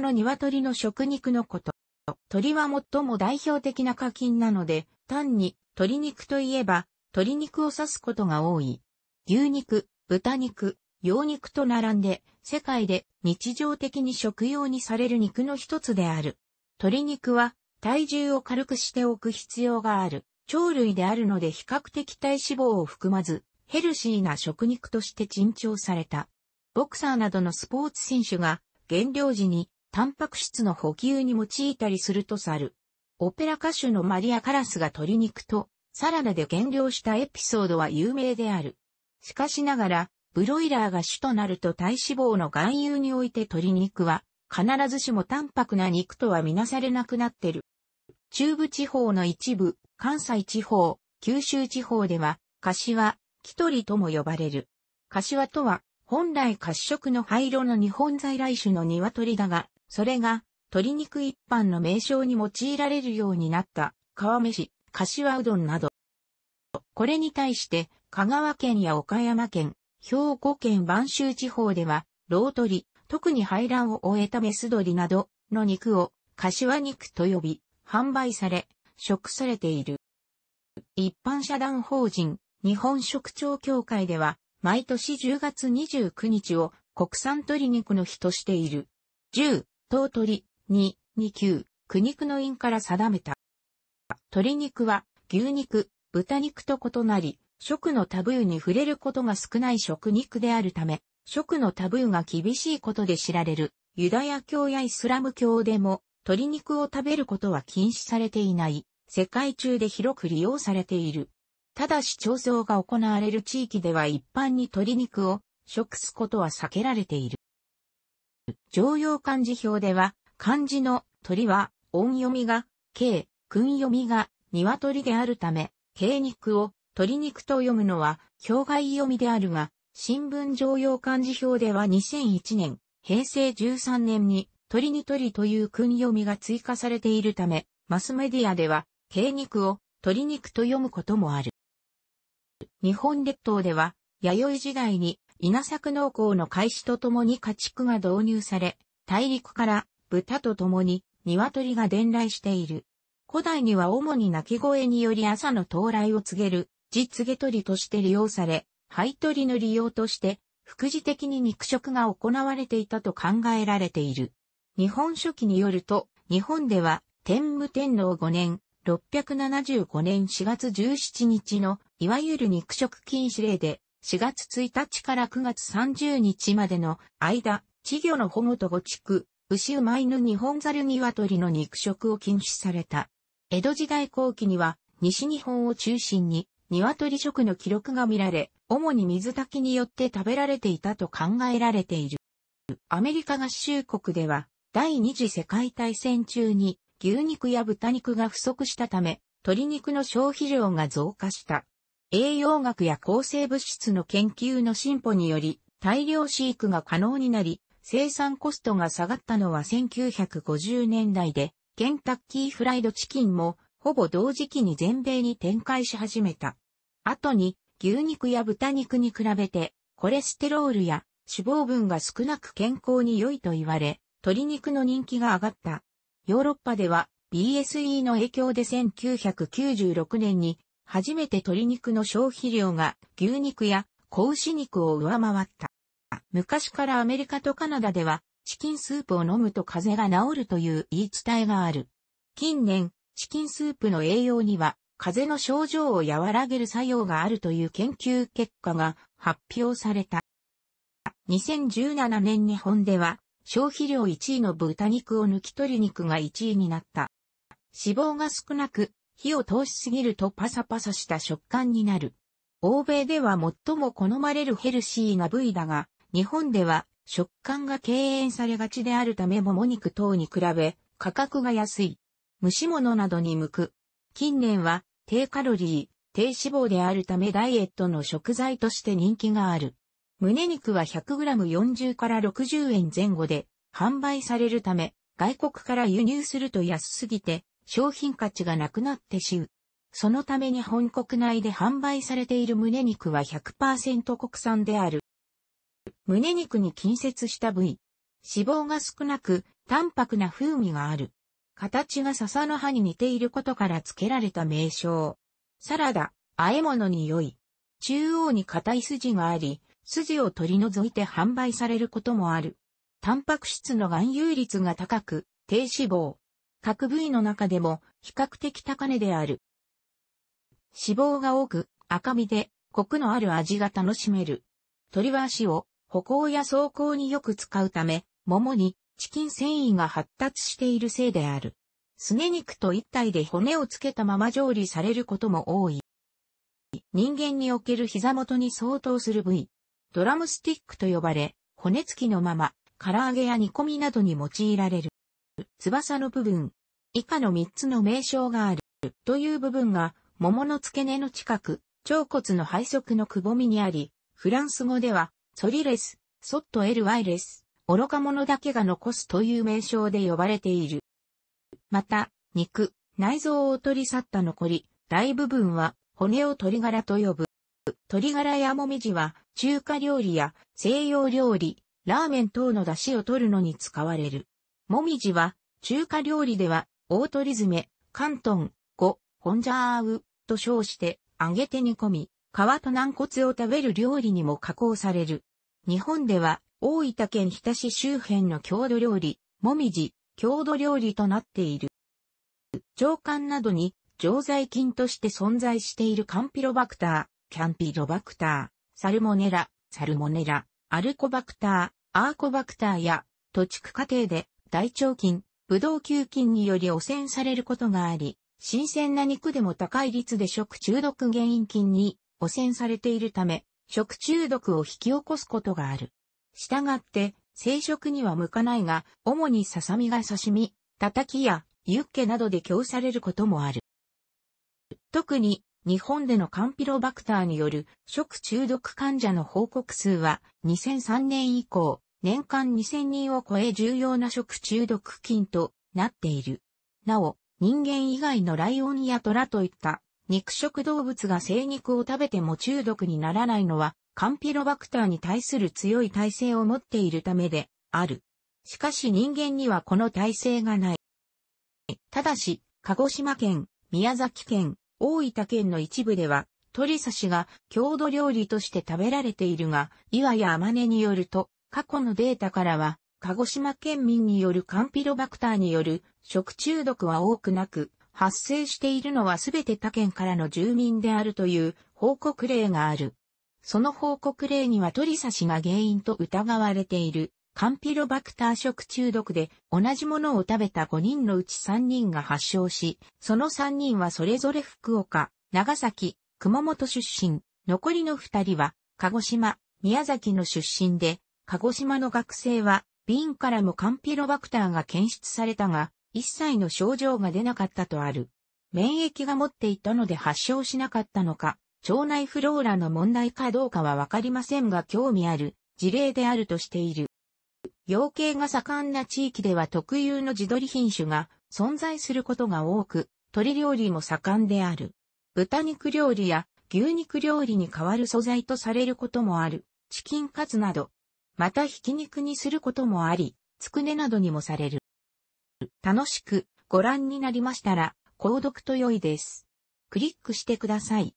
の鶏の食肉のこと。鳥は最も代表的な課金なので、単に鶏肉といえば、鶏肉を指すことが多い。牛肉、豚肉、羊肉と並んで、世界で日常的に食用にされる肉の一つである。鶏肉は体重を軽くしておく必要がある。鳥類であるので比較的体脂肪を含まず、ヘルシーな食肉として珍重された。ボクサーなどのスポーツ選手が減量時にタンパク質の補給に用いたりするとさる。オペラ歌手のマリア・カラスが鶏肉とサラダで減量したエピソードは有名である。しかしながら、ブロイラーが主となると体脂肪の含有において鶏肉は、必ずしも淡白な肉とはみなされなくなってる。中部地方の一部、関西地方、九州地方では、柏、木取とも呼ばれる。柏とは、本来褐色の灰色の日本在来種の鶏だが、それが、鶏肉一般の名称に用いられるようになった、川飯、柏うどんなど。これに対して、香川県や岡山県、兵庫県万州地方では、ロウトリ、特に排卵を終えたメス鳥などの肉を、柏肉と呼び、販売され、食されている。一般社団法人、日本食庁協会では、毎年10月29日を国産鶏肉の日としている。10、頭取、2、2級、苦肉の因から定めた。鶏肉は、牛肉、豚肉と異なり、食のタブーに触れることが少ない食肉であるため、食のタブーが厳しいことで知られる、ユダヤ教やイスラム教でも、鶏肉を食べることは禁止されていない、世界中で広く利用されている。ただし調整が行われる地域では一般に鶏肉を食すことは避けられている。常用漢字表では、漢字の鳥は音読みが、鶏、訓読みが、鶏であるため、鶏肉を鶏肉と読むのは、表外読みであるが、新聞常用漢字表では2001年、平成13年に、鳥に鳥という訓読みが追加されているため、マスメディアでは、鶏肉を鶏肉と読むこともある。日本列島では、弥生時代に稲作農耕の開始とともに家畜が導入され、大陸から豚とともに鶏が伝来している。古代には主に鳴き声により朝の到来を告げる、実下げりとして利用され、灰鳥の利用として、副次的に肉食が行われていたと考えられている。日本書紀によると、日本では、天武天皇5年、675年4月17日の、いわゆる肉食禁止令で、4月1日から9月30日までの間、稚魚の保護と護畜、牛馬犬日本猿鶏の肉食を禁止された。江戸時代後期には、西日本を中心に、鶏食の記録が見られ、主に水炊きによって食べられていたと考えられている。アメリカ合衆国では、第二次世界大戦中に、牛肉や豚肉が不足したため、鶏肉の消費量が増加した。栄養学や抗生物質の研究の進歩により、大量飼育が可能になり、生産コストが下がったのは1950年代で、ケンタッキーフライドチキンも、ほぼ同時期に全米に展開し始めた。後に、牛肉や豚肉に比べて、コレステロールや脂肪分が少なく健康に良いと言われ、鶏肉の人気が上がった。ヨーロッパでは、BSE の影響で1996年に初めて鶏肉の消費量が牛肉や子牛肉を上回った。昔からアメリカとカナダでは、チキンスープを飲むと風邪が治るという言い伝えがある。近年、チキンスープの栄養には、風邪の症状を和らげる作用があるという研究結果が発表された。2017年日本では、消費量1位の豚肉を抜き鶏肉が1位になった。脂肪が少なく、火を通しすぎるとパサパサした食感になる。欧米では最も好まれるヘルシーな部位だが、日本では食感が敬遠されがちであるためもも肉等に比べ価格が安い。蒸し物などに向く。近年は低カロリー、低脂肪であるためダイエットの食材として人気がある。胸肉は 100g40 から60円前後で販売されるため、外国から輸入すると安すぎて商品価値がなくなってしう。そのために本国内で販売されている胸肉は100%国産である。胸肉に近接した部位。脂肪が少なく、淡白な風味がある。形が笹の葉に似ていることから付けられた名称。サラダ、和え物に良い。中央に硬い筋があり、筋を取り除いて販売されることもある。タンパク質の含有率が高く、低脂肪、各部位の中でも比較的高値である。脂肪が多く赤身でコクのある味が楽しめる。鶏は足を歩行や走行によく使うため、桃にチキン繊維が発達しているせいである。すね肉と一体で骨をつけたまま調理されることも多い。人間における膝元に相当する部位。ドラムスティックと呼ばれ、骨付きのまま、唐揚げや煮込みなどに用いられる。翼の部分。以下の3つの名称がある。という部分が、桃の付け根の近く、腸骨の背側のくぼみにあり、フランス語では、ソリレス、ソットエルワイレス、愚か者だけが残すという名称で呼ばれている。また、肉、内臓を取り去った残り、大部分は骨を鶏ガと呼ぶ。鶏殻やもみじは中華料理や西洋料理、ラーメン等の出汁を取るのに使われる。もみじは、中華料理では、大鳥詰め、関東、五、ホンジャーウ、と称して、揚げて煮込み、皮と軟骨を食べる料理にも加工される。日本では、大分県日田市周辺の郷土料理、もみじ、郷土料理となっている。上官などに、常在菌として存在しているカンピロバクター、キャンピロバクター、サルモネラ、サルモネラ、アルコバクター、アーコバクターや、土地区家庭で大腸菌、ブドウ球菌により汚染されることがあり、新鮮な肉でも高い率で食中毒原因菌に汚染されているため、食中毒を引き起こすことがある。したがって、生食には向かないが、主にささみが刺身、たたきやユッケなどで供されることもある。特に、日本でのカンピロバクターによる食中毒患者の報告数は2003年以降、年間2000人を超え重要な食中毒菌となっている。なお、人間以外のライオンやトラといった肉食動物が生肉を食べても中毒にならないのはカンピロバクターに対する強い耐性を持っているためである。しかし人間にはこの耐性がない。ただし、鹿児島県、宮崎県、大分県の一部では、鳥刺しが郷土料理として食べられているが、岩や甘根によると、過去のデータからは、鹿児島県民によるカンピロバクターによる食中毒は多くなく、発生しているのはすべて他県からの住民であるという報告例がある。その報告例には鳥刺しが原因と疑われているカンピロバクター食中毒で同じものを食べた5人のうち3人が発症し、その3人はそれぞれ福岡、長崎、熊本出身、残りの2人は鹿児島、宮崎の出身で、鹿児島の学生は、瓶からもカンピロバクターが検出されたが、一切の症状が出なかったとある。免疫が持っていたので発症しなかったのか、腸内フローラの問題かどうかはわかりませんが興味ある事例であるとしている。養鶏が盛んな地域では特有の地鶏品種が存在することが多く、鶏料理も盛んである。豚肉料理や牛肉料理に代わる素材とされることもある。チキンカツなど、またひき肉にすることもあり、つくねなどにもされる。楽しくご覧になりましたら、購読と良いです。クリックしてください。